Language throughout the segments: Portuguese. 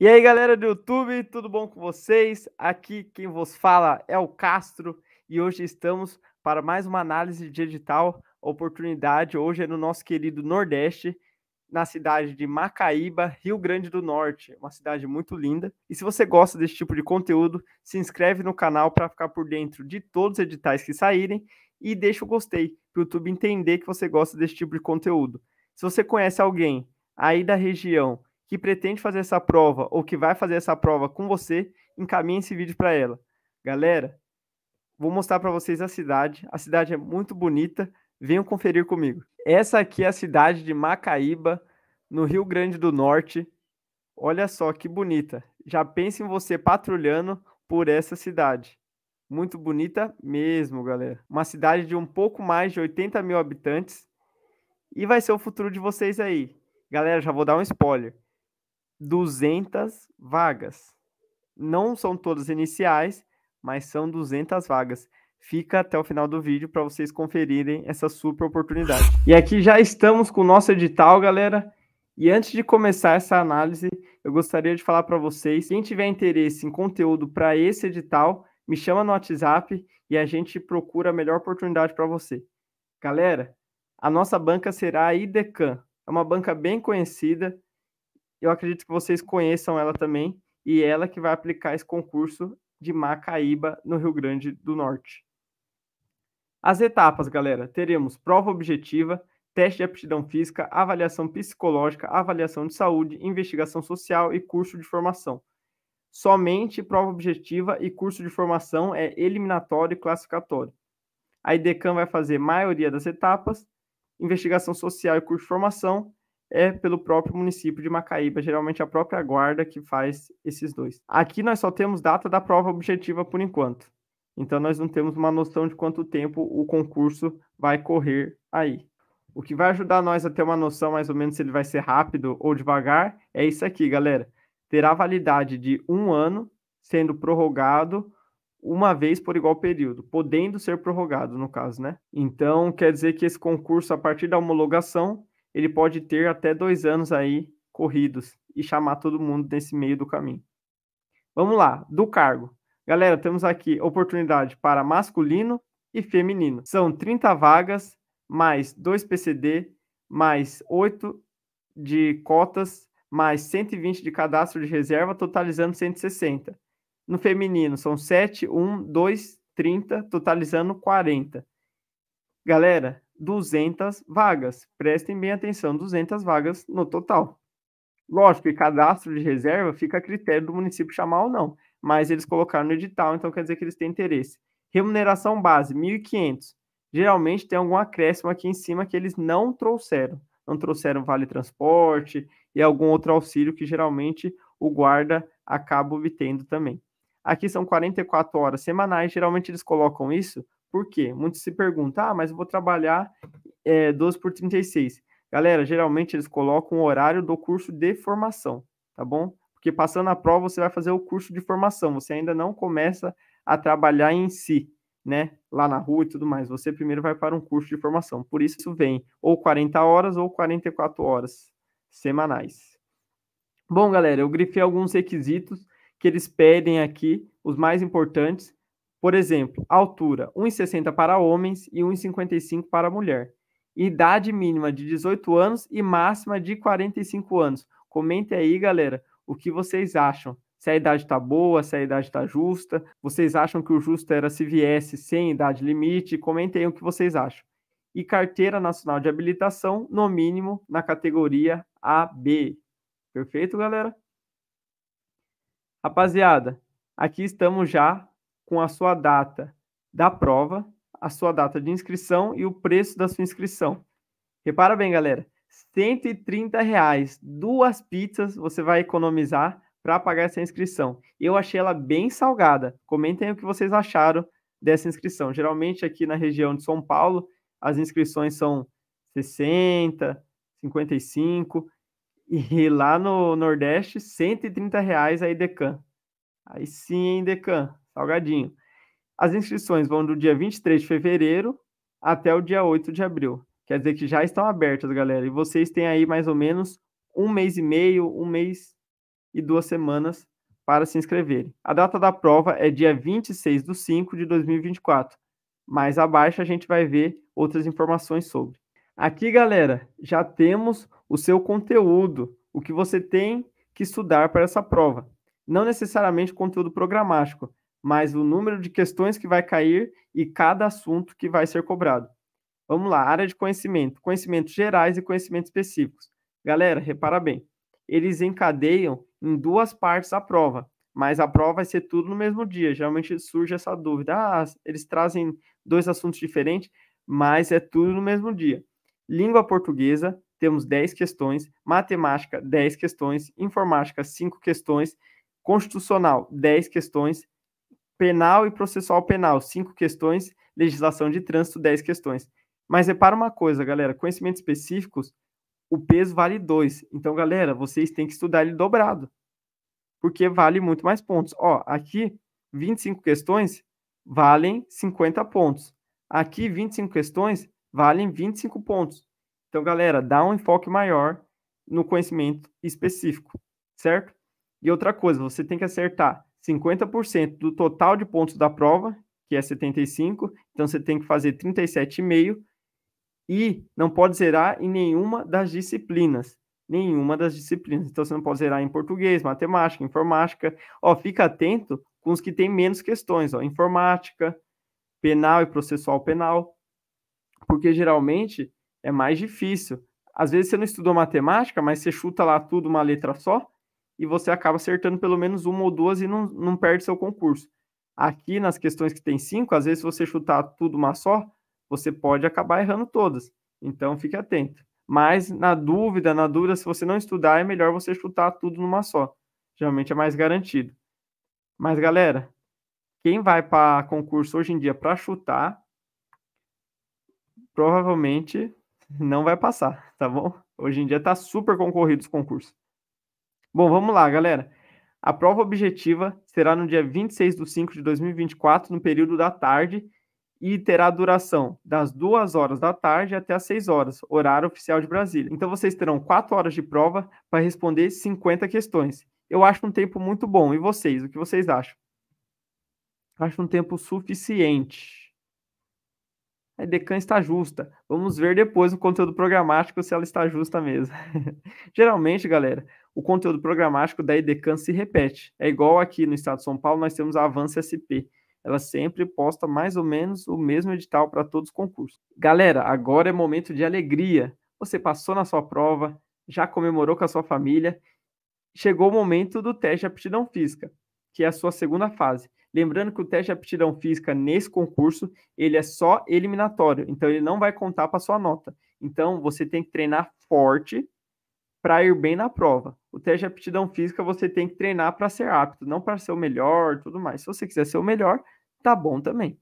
E aí, galera do YouTube, tudo bom com vocês? Aqui quem vos fala é o Castro e hoje estamos para mais uma análise de edital oportunidade. Hoje é no nosso querido Nordeste, na cidade de Macaíba, Rio Grande do Norte, é uma cidade muito linda. E se você gosta desse tipo de conteúdo, se inscreve no canal para ficar por dentro de todos os editais que saírem e deixa o gostei para o YouTube entender que você gosta desse tipo de conteúdo. Se você conhece alguém aí da região que pretende fazer essa prova ou que vai fazer essa prova com você, encaminhe esse vídeo para ela. Galera, vou mostrar para vocês a cidade. A cidade é muito bonita. Venham conferir comigo. Essa aqui é a cidade de Macaíba, no Rio Grande do Norte. Olha só que bonita. Já pense em você patrulhando por essa cidade. Muito bonita mesmo, galera. Uma cidade de um pouco mais de 80 mil habitantes. E vai ser o futuro de vocês aí. Galera, já vou dar um spoiler. 200 vagas. Não são todas iniciais, mas são 200 vagas. Fica até o final do vídeo para vocês conferirem essa super oportunidade. E aqui já estamos com o nosso edital, galera. E antes de começar essa análise, eu gostaria de falar para vocês, quem tiver interesse em conteúdo para esse edital, me chama no WhatsApp e a gente procura a melhor oportunidade para você. Galera, a nossa banca será a IDECAN. É uma banca bem conhecida, eu acredito que vocês conheçam ela também e ela que vai aplicar esse concurso de Macaíba, no Rio Grande do Norte. As etapas, galera, teremos prova objetiva, teste de aptidão física, avaliação psicológica, avaliação de saúde, investigação social e curso de formação. Somente prova objetiva e curso de formação é eliminatório e classificatório. A IDECAM vai fazer maioria das etapas, investigação social e curso de formação, é pelo próprio município de Macaíba, geralmente a própria guarda que faz esses dois. Aqui nós só temos data da prova objetiva por enquanto. Então nós não temos uma noção de quanto tempo o concurso vai correr aí. O que vai ajudar nós a ter uma noção mais ou menos se ele vai ser rápido ou devagar é isso aqui, galera. Terá validade de um ano, sendo prorrogado uma vez por igual período, podendo ser prorrogado, no caso, né? Então, quer dizer que esse concurso, a partir da homologação, ele pode ter até dois anos aí corridos e chamar todo mundo nesse meio do caminho. Vamos lá, do cargo. Galera, temos aqui oportunidade para masculino e feminino. São 30 vagas, mais 2 PCD, mais 8 de cotas, mais 120 de cadastro de reserva, totalizando 160. No feminino, são 7, 1, 2, 30, totalizando 40. Galera, 200 vagas. Prestem bem atenção, 200 vagas no total. Lógico, e cadastro de reserva fica a critério do município chamar ou não, mas eles colocaram no edital, então quer dizer que eles têm interesse. Remuneração base, 1.500. Geralmente tem algum acréscimo aqui em cima que eles não trouxeram. Não trouxeram vale transporte e algum outro auxílio que geralmente o guarda acaba obtendo também. Aqui são 44 horas semanais, geralmente eles colocam isso por quê? Muitos se perguntam, ah, mas eu vou trabalhar é, eh, 12 por 36. Galera, geralmente eles colocam o horário do curso de formação, tá bom? Porque passando a prova, você vai fazer o curso de formação, você ainda não começa a trabalhar em si, né? Lá na rua e tudo mais. Você primeiro vai para um curso de formação. Por isso vem ou 40 horas ou 44 horas semanais. Bom, galera, eu grifei alguns requisitos que eles pedem aqui, os mais importantes. Por exemplo, altura 1,60 para homens e 1,55 para mulher. Idade mínima de 18 anos e máxima de 45 anos. Comentem aí, galera, o que vocês acham. Se a idade está boa, se a idade está justa. Vocês acham que o justo era se viesse sem idade limite? Comentem aí o que vocês acham. E carteira nacional de habilitação, no mínimo, na categoria AB. Perfeito, galera? Rapaziada, aqui estamos já com a sua data da prova, a sua data de inscrição e o preço da sua inscrição. Repara bem, galera, R$ reais, duas pizzas você vai economizar para pagar essa inscrição. Eu achei ela bem salgada. Comentem o que vocês acharam dessa inscrição. Geralmente aqui na região de São Paulo, as inscrições são 60, 55 e lá no Nordeste, 130 reais a Idecan. Aí sim, hein, Decan? Salgadinho. As inscrições vão do dia 23 de fevereiro até o dia 8 de abril. Quer dizer que já estão abertas, galera. E vocês têm aí mais ou menos um mês e meio, um mês e duas semanas para se inscreverem. A data da prova é dia 26 de 5 de 2024. Mais abaixo a gente vai ver outras informações sobre. Aqui, galera, já temos o seu conteúdo, o que você tem que estudar para essa prova. Não necessariamente conteúdo programático, mas o número de questões que vai cair e cada assunto que vai ser cobrado. Vamos lá, área de conhecimento, conhecimentos gerais e conhecimentos específicos. Galera, repara bem, eles encadeiam em duas partes a prova, mas a prova vai ser tudo no mesmo dia. Geralmente surge essa dúvida, ah, eles trazem dois assuntos diferentes, mas é tudo no mesmo dia. Língua portuguesa, temos 10 questões, matemática, 10 questões, informática, 5 questões, constitucional, 10 questões, penal e processual penal, cinco questões, legislação de trânsito, dez questões. Mas repara uma coisa, galera, conhecimentos específicos, o peso vale dois. Então, galera, vocês têm que estudar ele dobrado, porque vale muito mais pontos. Ó, aqui, 25 questões valem 50 pontos. Aqui, 25 questões valem 25 pontos. Então, galera, dá um enfoque maior no conhecimento específico, certo? E outra coisa, você tem que acertar 50% do total de pontos da prova, que é 75, então você tem que fazer 37,5 e não pode zerar em nenhuma das disciplinas. Nenhuma das disciplinas. Então você não pode zerar em português, matemática, informática. Ó, fica atento com os que têm menos questões, ó, informática, penal e processual penal, porque geralmente é mais difícil. Às vezes você não estudou matemática, mas você chuta lá tudo uma letra só, e você acaba acertando pelo menos uma ou duas e não, não perde seu concurso. Aqui, nas questões que tem cinco, às vezes, se você chutar tudo uma só, você pode acabar errando todas. Então, fique atento. Mas, na dúvida, na dúvida, se você não estudar, é melhor você chutar tudo numa só. Geralmente é mais garantido. Mas, galera, quem vai para concurso hoje em dia para chutar, provavelmente não vai passar, tá bom? Hoje em dia está super concorrido os concursos. Bom, vamos lá, galera. A prova objetiva será no dia 26 de 5 de 2024, no período da tarde, e terá duração das 2 horas da tarde até as 6 horas, horário oficial de Brasília. Então vocês terão 4 horas de prova para responder 50 questões. Eu acho um tempo muito bom. E vocês, o que vocês acham? Acho um tempo suficiente. A Decan está justa. Vamos ver depois no conteúdo programático se ela está justa mesmo. Geralmente, galera, o conteúdo programático da IDECAN se repete. É igual aqui no estado de São Paulo, nós temos a Avance SP. Ela sempre posta mais ou menos o mesmo edital para todos os concursos. Galera, agora é momento de alegria. Você passou na sua prova, já comemorou com a sua família. Chegou o momento do teste de aptidão física, que é a sua segunda fase. Lembrando que o teste de aptidão física nesse concurso, ele é só eliminatório, então ele não vai contar para sua nota. Então você tem que treinar forte para ir bem na prova o teste de aptidão física você tem que treinar para ser apto, não para ser o melhor, tudo mais. Se você quiser ser o melhor, tá bom também.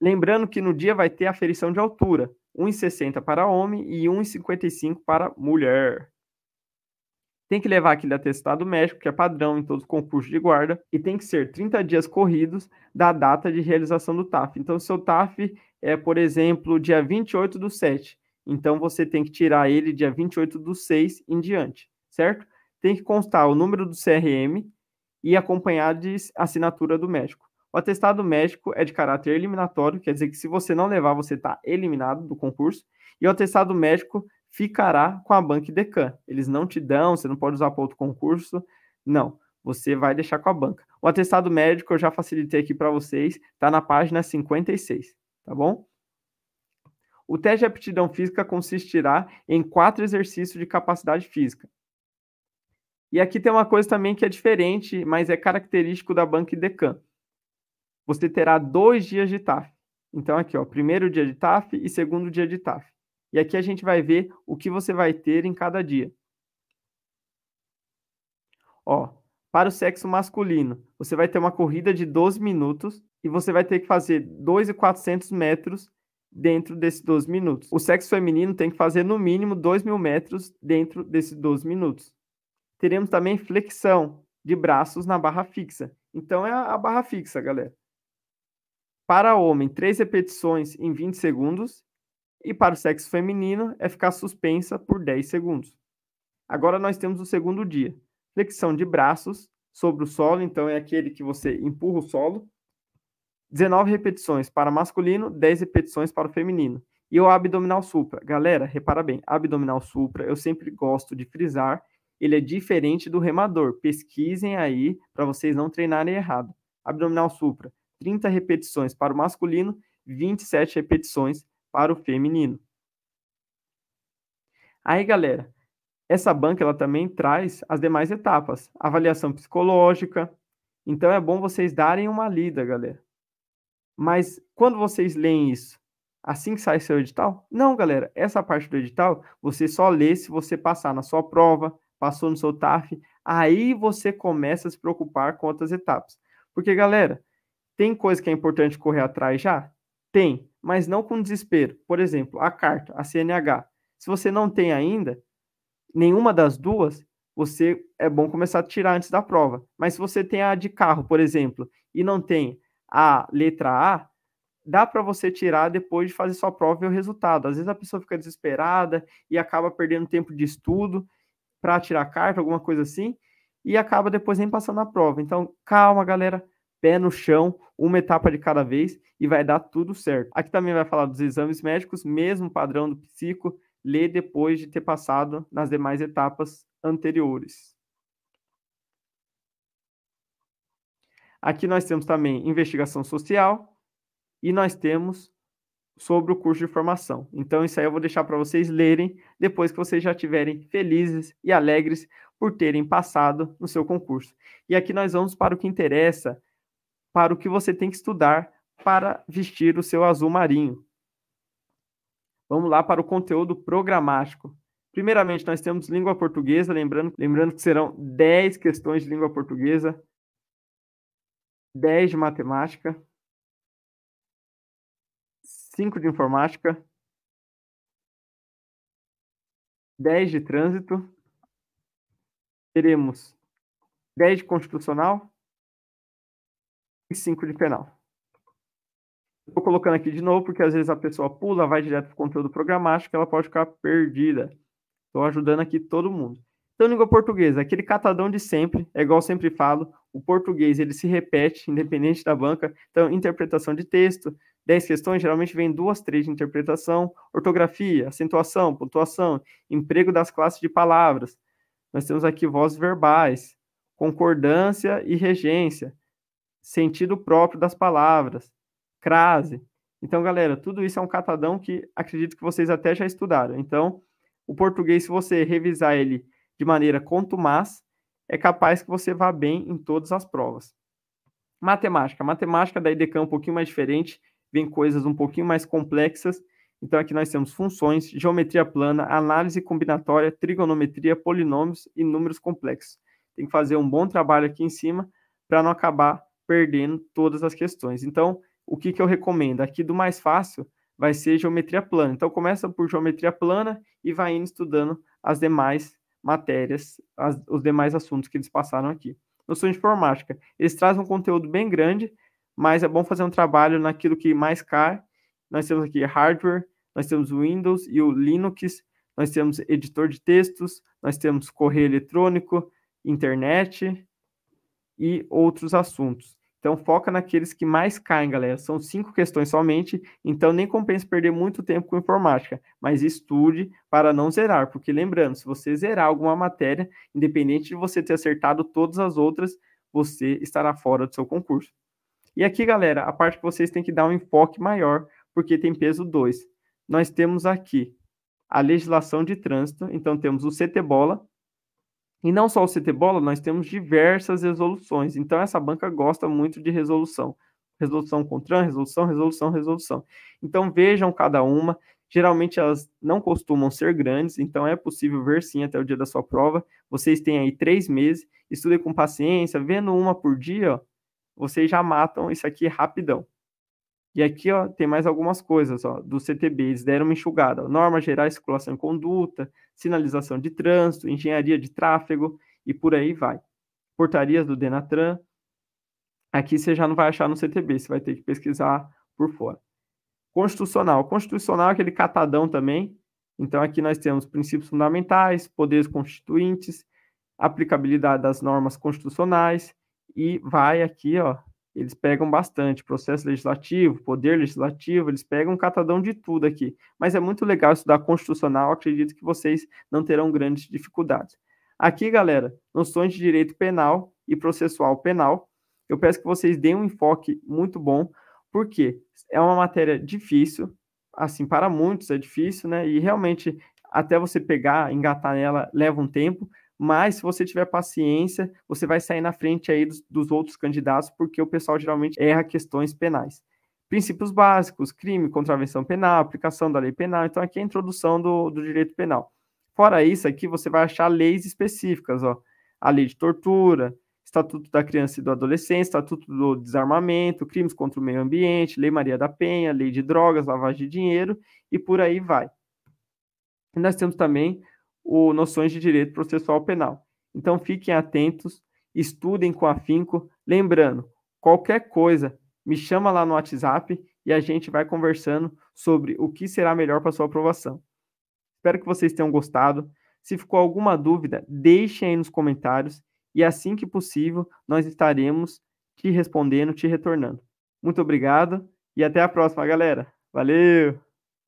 Lembrando que no dia vai ter aferição de altura, 1,60 para homem e 1,55 para mulher. Tem que levar aquele atestado médico, que é padrão em todos os concursos de guarda, e tem que ser 30 dias corridos da data de realização do TAF. Então, seu TAF é, por exemplo, dia 28 do 7. Então, você tem que tirar ele dia 28 do 6 em diante certo? Tem que constar o número do CRM e acompanhar de assinatura do médico. O atestado médico é de caráter eliminatório, quer dizer que se você não levar, você está eliminado do concurso. E o atestado médico ficará com a banca Decan. Eles não te dão, você não pode usar para outro concurso. Não, você vai deixar com a banca. O atestado médico eu já facilitei aqui para vocês, está na página 56, tá bom? O teste de aptidão física consistirá em quatro exercícios de capacidade física. E aqui tem uma coisa também que é diferente, mas é característico da Banca Decan. Você terá dois dias de TAF. Então, aqui, ó, primeiro dia de TAF e segundo dia de TAF. E aqui a gente vai ver o que você vai ter em cada dia. Ó, para o sexo masculino, você vai ter uma corrida de 12 minutos e você vai ter que fazer 2.400 metros dentro desses 12 minutos. O sexo feminino tem que fazer no mínimo 2 mil metros dentro desses 12 minutos teremos também flexão de braços na barra fixa. Então é a barra fixa, galera. Para homem, três repetições em 20 segundos. E para o sexo feminino, é ficar suspensa por 10 segundos. Agora nós temos o segundo dia. Flexão de braços sobre o solo, então é aquele que você empurra o solo. 19 repetições para masculino, 10 repetições para o feminino. E o abdominal supra. Galera, repara bem, abdominal supra, eu sempre gosto de frisar ele é diferente do remador. Pesquisem aí para vocês não treinarem errado. Abdominal supra, 30 repetições para o masculino, 27 repetições para o feminino. Aí, galera, essa banca ela também traz as demais etapas, avaliação psicológica. Então é bom vocês darem uma lida, galera. Mas quando vocês leem isso, assim que sai seu edital? Não, galera, essa parte do edital você só lê se você passar na sua prova, passou no seu TAF, aí você começa a se preocupar com outras etapas. Porque, galera, tem coisa que é importante correr atrás já? Tem, mas não com desespero. Por exemplo, a carta, a CNH. Se você não tem ainda nenhuma das duas, você é bom começar a tirar antes da prova. Mas se você tem a de carro, por exemplo, e não tem a letra A, dá para você tirar depois de fazer sua prova e o resultado. Às vezes a pessoa fica desesperada e acaba perdendo tempo de estudo para tirar carta, alguma coisa assim, e acaba depois nem passando a prova. Então, calma, galera, pé no chão, uma etapa de cada vez e vai dar tudo certo. Aqui também vai falar dos exames médicos, mesmo padrão do psico, lê depois de ter passado nas demais etapas anteriores. Aqui nós temos também investigação social e nós temos sobre o curso de formação. Então, isso aí eu vou deixar para vocês lerem depois que vocês já estiverem felizes e alegres por terem passado no seu concurso. E aqui nós vamos para o que interessa, para o que você tem que estudar para vestir o seu azul marinho. Vamos lá para o conteúdo programático. Primeiramente, nós temos língua portuguesa, lembrando, lembrando que serão 10 questões de língua portuguesa, 10 de matemática, 5 de informática, 10 de trânsito, teremos 10 de constitucional e 5 de penal. Estou colocando aqui de novo, porque às vezes a pessoa pula, vai direto para o conteúdo programático, ela pode ficar perdida. Estou ajudando aqui todo mundo. Então, língua portuguesa, aquele catadão de sempre, é igual eu sempre falo, o português ele se repete, independente da banca. Então, interpretação de texto, 10 questões geralmente vem duas, três de interpretação, ortografia, acentuação, pontuação, emprego das classes de palavras. Nós temos aqui vozes verbais, concordância e regência, sentido próprio das palavras, crase. Então, galera, tudo isso é um catadão que acredito que vocês até já estudaram. Então, o português, se você revisar ele de maneira contumaz, é capaz que você vá bem em todas as provas. Matemática. Matemática, daí é um pouquinho mais diferente vem coisas um pouquinho mais complexas. Então aqui nós temos funções, geometria plana, análise combinatória, trigonometria, polinômios e números complexos. Tem que fazer um bom trabalho aqui em cima para não acabar perdendo todas as questões. Então, o que, que eu recomendo? Aqui do mais fácil vai ser geometria plana. Então começa por geometria plana e vai indo estudando as demais matérias, as, os demais assuntos que eles passaram aqui. Noção de Informática, eles trazem um conteúdo bem grande, mas é bom fazer um trabalho naquilo que mais cai. Nós temos aqui hardware, nós temos o Windows e o Linux, nós temos editor de textos, nós temos correio eletrônico, internet e outros assuntos. Então foca naqueles que mais caem, galera. São cinco questões somente, então nem compensa perder muito tempo com informática, mas estude para não zerar, porque lembrando, se você zerar alguma matéria, independente de você ter acertado todas as outras, você estará fora do seu concurso. E aqui, galera, a parte que vocês têm que dar um enfoque maior, porque tem peso 2. Nós temos aqui a legislação de trânsito, então temos o CT-Bola, e não só o CT-Bola, nós temos diversas resoluções, então essa banca gosta muito de resolução. Resolução CONTRAN, resolução, resolução, resolução. Então vejam cada uma, Geralmente elas não costumam ser grandes, então é possível ver sim até o dia da sua prova. Vocês têm aí três meses, estudem com paciência, vendo uma por dia, ó, vocês já matam isso aqui rapidão. E aqui ó, tem mais algumas coisas ó, do CTB, eles deram uma enxugada. Ó, normas gerais, circulação e conduta, sinalização de trânsito, engenharia de tráfego e por aí vai. Portarias do Denatran. Aqui você já não vai achar no CTB, você vai ter que pesquisar por fora. Constitucional. Constitucional é aquele catadão também. Então aqui nós temos princípios fundamentais, poderes constituintes, aplicabilidade das normas constitucionais, e vai aqui, ó, eles pegam bastante, processo legislativo, poder legislativo, eles pegam um catadão de tudo aqui. Mas é muito legal estudar constitucional, acredito que vocês não terão grandes dificuldades. Aqui, galera, noções de direito penal e processual penal, eu peço que vocês deem um enfoque muito bom, porque é uma matéria difícil, assim, para muitos é difícil, né? E realmente, até você pegar, engatar nela, leva um tempo, mas se você tiver paciência, você vai sair na frente aí dos, dos, outros candidatos, porque o pessoal geralmente erra questões penais. Princípios básicos, crime, contravenção penal, aplicação da lei penal, então aqui é a introdução do, do direito penal. Fora isso, aqui você vai achar leis específicas, ó, a lei de tortura, Estatuto da Criança e do Adolescente, Estatuto do Desarmamento, Crimes contra o Meio Ambiente, Lei Maria da Penha, Lei de Drogas, Lavagem de Dinheiro e por aí vai. E nós temos também o noções de direito processual penal. Então fiquem atentos, estudem com afinco, lembrando, qualquer coisa, me chama lá no WhatsApp e a gente vai conversando sobre o que será melhor para sua aprovação. Espero que vocês tenham gostado. Se ficou alguma dúvida, deixem aí nos comentários e assim que possível nós estaremos te respondendo, te retornando. Muito obrigado e até a próxima, galera. Valeu!